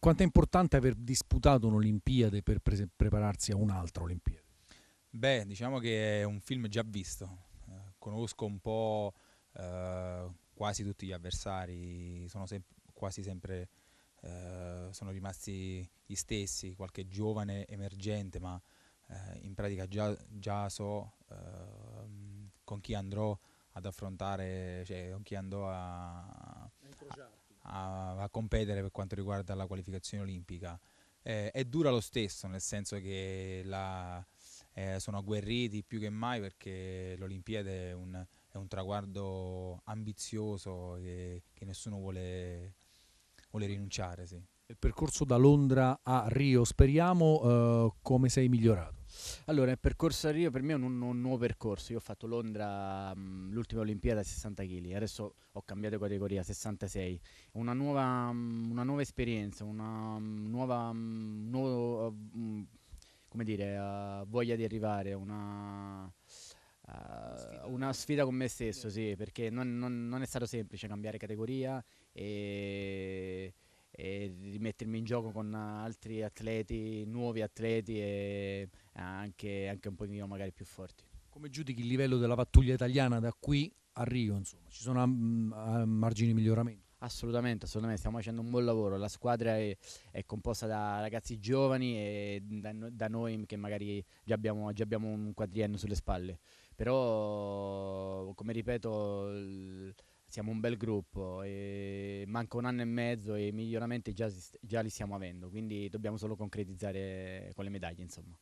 Quanto è importante aver disputato un'Olimpiade per pre- prepararsi a un'altra Olimpiade? Beh, diciamo che è un film già visto. Eh, conosco un po' eh, quasi tutti gli avversari, sono sem- quasi sempre eh, sono rimasti gli stessi, qualche giovane emergente, ma eh, in pratica già, già so ehm, con chi andrò ad affrontare, cioè con chi andrò a, a, a competere per quanto riguarda la qualificazione olimpica. Eh, è dura lo stesso, nel senso che la, eh, sono agguerriti più che mai perché l'Olimpiade è un, è un traguardo ambizioso che, che nessuno vuole, vuole rinunciare. Sì. Il percorso da Londra a Rio, speriamo eh, come sei migliorato. Allora, il percorso a Rio per me è un, un- nuovo percorso. Io ho fatto Londra, mh, mm, l'ultima Olimpiada a 60 kg, adesso ho cambiato categoria, 66. È Una nuova, mh, mm, una nuova esperienza, una mh, mm, nuova, mh, nuovo, mh, come dire, eh, voglia di arrivare, una, eh, una sfida con me stesso, sì, perché non, non- non è stato semplice cambiare categoria e di mettermi in gioco con altri atleti, nuovi atleti e anche, anche un pochino magari più forti. Come giudichi il livello della pattuglia italiana da qui a Rio? Insomma? Ci sono mm, margini di miglioramento? Assolutamente, assolutamente, stiamo facendo un buon lavoro. La squadra è, è composta da ragazzi giovani e da, da noi che magari già abbiamo, già abbiamo, un quadriennio sulle spalle. Però, come ripeto, siamo un bel gruppo, e manca un anno e mezzo e i miglioramenti già, già li stiamo avendo, quindi dobbiamo solo concretizzare con le medaglie, insomma.